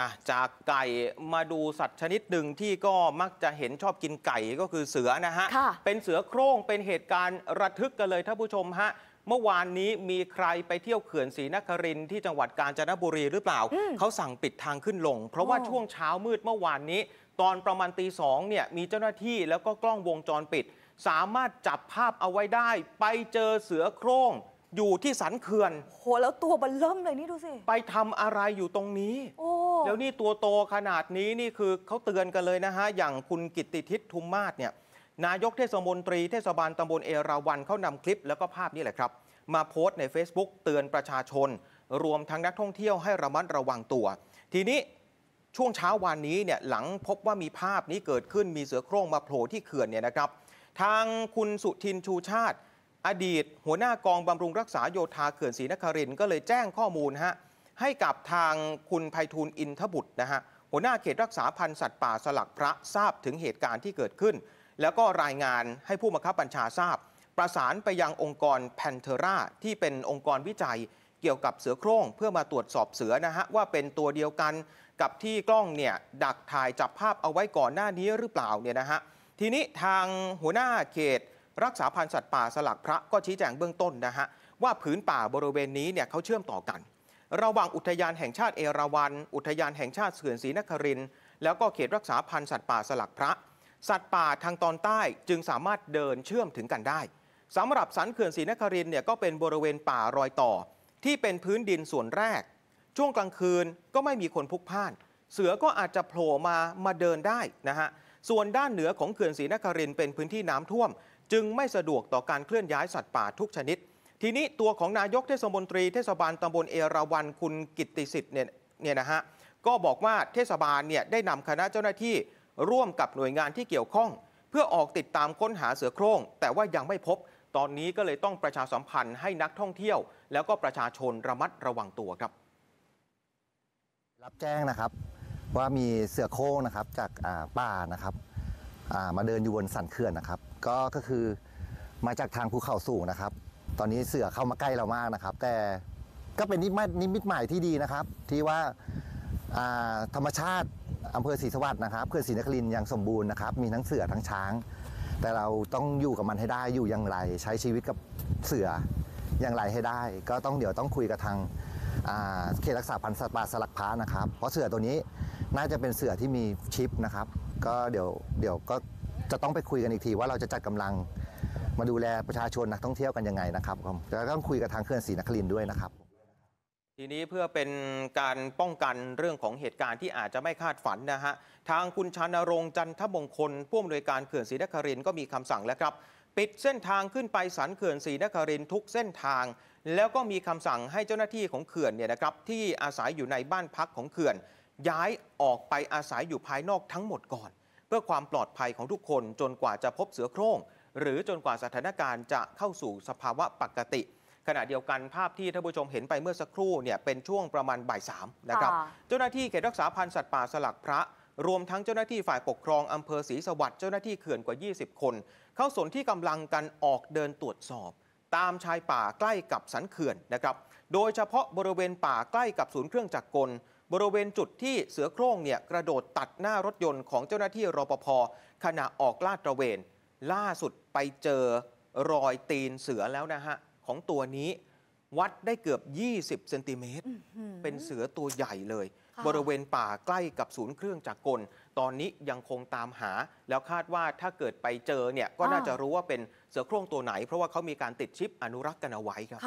อ่ะ จากไก่มาดูสัตว์ชนิดหนึ่งที่ก็มักจะเห็นชอบกินไก่ก็คือเสือนะฮะะเป็นเสือโคร่งเป็นเหตุการณ์ระทึกกันเลยท่านผู้ชมฮะ เมื่อวานนี้มีใครไปเที่ยวเขื่อนศรีนครินที่จังหวัดกาญจนบุรีหรือเปล่า เขาสั่งปิดทางขึ้นลง เพราะว่าช่วงเช้ามืดเมื่อวานนี้ ตอนประมาณตีสองเนี่ยมีเจ้าหน้าที่แล้วก็กล้องวงจรปิดสามารถจับภาพเอาไว้ได้ไปเจอเสือโคร่งอยู่ที่สันเขื่อนโหแล้วตัวบันเริ่มเลยนี่ดูสิไปทำอะไรอยู่ตรงนี้โอ้แล้วนี่ตัวโตขนาดนี้ นี่คือเขาเตือนกันเลยนะฮะ อย่างคุณกิติทิศทุมมาศเนี่ยนายกเทศมนตรีเทศบาลตำบลเอราวันเขานำคลิปแล้วก็ภาพนี่แหละครับ มาโพสต์ใน Facebook เตือนประชาชน รวมทั้งนักท่องเที่ยวให้ระมัดระวังตัว ทีนี้ช่วงเช้าวันนี้เนี่ยหลังพบว่ามีภาพนี้เกิดขึ้นมีเสือโคร่งมาโผล่ที่เขื่อนเนี่ยนะครับ ทางคุณสุทินชูชาติ อดีตหัวหน้ากองบำรุงรักษาโยธาเขื่อนศรีนครินก็เลยแจ้งข้อมูลฮะให้กับทางคุณภัยทูลอินทบุตรนะฮะหัวหน้าเขตรักษาพันธุ์สัตว์ป่าสลักพระทราบถึงเหตุการณ์ที่เกิดขึ้น แล้วก็รายงานให้ผู้บังคับบัญชาทราบ ประสานไปยังองค์กรแพนเทราที่เป็นองค์กรวิจัยเกี่ยวกับเสือโคร่ง เพื่อมาตรวจสอบเสือนะฮะว่าเป็นตัวเดียวกันกับที่กล้องเนี่ยดักถ่ายจับภาพเอาไว้ก่อนหน้านี้หรือเปล่าเนี่ยนะฮะทีนี้ทางหัวหน้าเขตรักษาพันธุ์สัตว์ป่าสลักพระก็ชี้แจงเบื้องต้นนะฮะว่าผืนป่าบริเวณนี้เนี่ยเขาเชื่อมต่อกันระหว่างอุทยานแห่งชาติเอราวัณ อุทยานแห่งชาติเสื่อนศรีนครินแล้วก็เขตรักษาพันธุ์สัตว์ป่าสลักพระ สัตว์ป่าทางตอนใต้จึงสามารถเดินเชื่อมถึงกันได้สำหรับสันเขื่อนศรีนครินเนี่ยก็เป็นบริเวณป่ารอยต่อ ที่เป็นพื้นดินส่วนแรก ช่วงกลางคืนก็ไม่มีคนพุกพ่าน เสือก็อาจจะโผล่มามาเดินได้นะฮะ ส่วนด้านเหนือของเขื่อนศรีนครินเป็นพื้นที่น้ำท่วม จึงไม่สะดวกต่อการเคลื่อนย้ายสัตว์ป่าทุกชนิดทีนี้ตัวของนายกเทศมนตรีเทศบาลตำบลเอราวันคุณกิติสิทธิ์เนี่ยเนี่ยนะฮะก็บอกว่าเทศบาลเนี่ยได้นำคณะเจ้าหน้าที่ร่วมกับหน่วยงานที่เกี่ยวข้อง เพื่อออกติดตามค้นหาเสือโคร่งแต่ว่ายังไม่พบ ตอนนี้ก็เลยต้องประชาสัมพันธ์ให้นักท่องเที่ยว แล้วก็ประชาชนระมัดระวังตัวครับ รับแจ้งนะครับว่ามีเสือโคร่งนะครับจากป่านะครับมาเดินอยู่บนสันเขื่อนนะครับก็ก็คือมาจากทางภูเขาสูงนะครับตอนนี้เสือเข้ามาใกล้เรามากนะครับแต่ก็เป็นนิมิตนิมิตหม่ที่ดีนะครับที่ว่าธรรมชาติอำเภอศรีสวัสดิ์นะครับเขื่อนศรีนครินยังสมบูรณ์นะครับมีทั้งเสือทั้งช้าง แต่เราต้องอยู่กับมันให้ได้อยู่อย่างไร ใช้ชีวิตกับเสืออย่างไรให้ได้ ก็ต้องเดี๋ยวต้องคุยกับทางเขตรักษาพันธุ์สัตว์ป่าสลักพานะครับเพราะเสือตัวนี้น่าจะเป็นเสือที่มีชิปนะครับก็เดี๋ยวเดี๋ยวก็จะต้องไปคุยกันอีกทีว่าเราจะจัดกำลังมาดูแลประชาชนนักท่องเที่ยวกันยังไงนะครับแล้วต้องคุยกับทางเคลื่อนศรีนครินด้วยนะครับ ทีนี้เพื่อเป็นการป้องกันเรื่องของเหตุการณ์ที่อาจจะไม่คาดฝันนะฮะทางคุณชานรงจันทบงคลผู้อำนวยการเขื่อนศรีนครินก็มีคำสั่งแล้วครับ ปิดเส้นทางขึ้นไปสันเขื่อนศรีนครินทุกเส้นทาง แล้วก็มีคำสั่งให้เจ้าหน้าที่ของเขื่อนเนี่ยนะครับที่อาศัยอยู่ในบ้านพักของเขื่อนย้ายออกไปอาศัยอยู่ภายนอกทั้งหมดก่อน เพื่อความปลอดภัยของทุกคนจนกว่าจะพบเสือโคร่งหรือ จนกว่าสถานการณ์จะเข้าสู่สภาวะปกติ ขณะเดียวกันภาพที่ท่านผู้ชมเห็นไปเมื่อสักครู่เนี่ยเป็นช่วงประมาณบ่ายสามนะครับเจ้าหน้าที่เขตรักษาพันธุ์สัตว์ป่าสลักพระ รวมทั้งเจ้าหน้าที่ฝ่ายปกครองอำเภอศรีสวัสดิ์เจ้าหน้าที่เขื่อนกว่า 20 คน เข้าสนที่กำลังกันออกเดินตรวจสอบ ตามชายป่าใกล้กับสันเขื่อนนะครับโดยเฉพาะบริเวณป่าใกล้กับศูนย์เครื่องจักรกล บริเวณจุดที่เสือโคร่งเนี่ยกระโดดตัดหน้ารถยนต์ของเจ้าหน้าที่รปภขณะออกลาดตระเวนล่าสุดไปเจอรอยตีนเสือแล้วนะฮะ ของตัวนี้วัดได้เกือบ 20 เซนติเมตรเป็นเสือตัวใหญ่เลย บริเวณป่าใกล้กับศูนย์เครื่องจักรกล ตอนนี้ยังคงตามหา แล้วคาดว่าถ้าเกิดไปเจอเนี่ยก็น่าจะรู้ว่าเป็นเสือโคร่งตัวไหน เพราะว่าเขามีการติดชิปอนุรักษ์กันเอาไว้ครับ